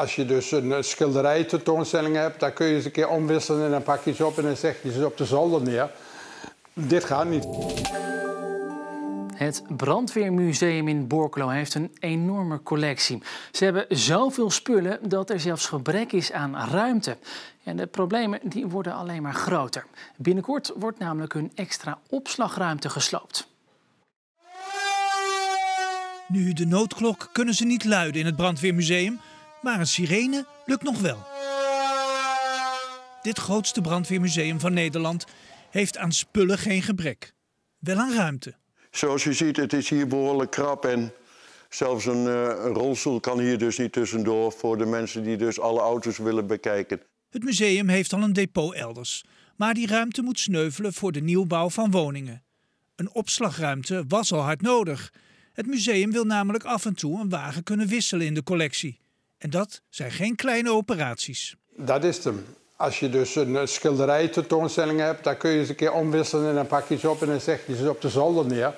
Als je dus een eh, schilderij tentoonstelling hebt, dan kun je ze een keer omwisselen en dan pak je ze op en dan zeg je ze op de zolder neer. Dit gaat niet. Het Brandweermuseum in Borkelo heeft een enorme collectie. Ze hebben zoveel spullen dat er zelfs gebrek is aan ruimte. En de problemen die worden alleen maar groter. Binnenkort wordt namelijk hun extra opslagruimte gesloopt. Nu de noodklok kunnen ze niet luiden in het Brandweermuseum maar een sirene lukt nog wel. Dit grootste brandweermuseum van Nederland heeft aan spullen geen gebrek. Wel aan ruimte. Zoals je ziet, het is hier behoorlijk krap en zelfs een, uh, rolstoel kan hier dus niet tussendoor... voor de mensen die dus alle auto's willen bekijken. Het museum heeft al een depot elders. Maar die ruimte moet sneuvelen voor de nieuwbouw van woningen. Een opslagruimte was al hard nodig. Het museum wil namelijk af en toe een wagen kunnen wisselen in de collectie. En dat zijn geen kleine operaties. Dat is hem. Als je dus een schilderij tentoonstelling hebt, dan kun je eens een keer omwisselen en dan pak je ze op en dan zeg je ze op de zolder neer.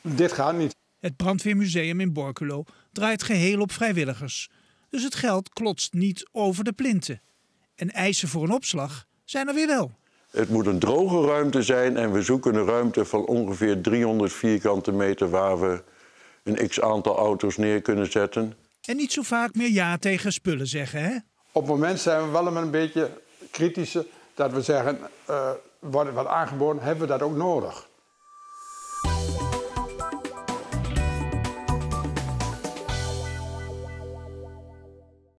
Dit gaat niet. Het brandweermuseum in Borculo draait geheel op vrijwilligers. Dus het geld klotst niet over de plinten. En eisen voor een opslag zijn er weer wel. Het moet een droge ruimte zijn en we zoeken een ruimte van ongeveer 300 vierkante meter waar we een x aantal auto's neer kunnen zetten. En niet zo vaak meer ja tegen spullen zeggen, hè? Op het moment zijn we wel een beetje kritischer dat we zeggen, uh, wat, wat aangeboden, hebben we dat ook nodig?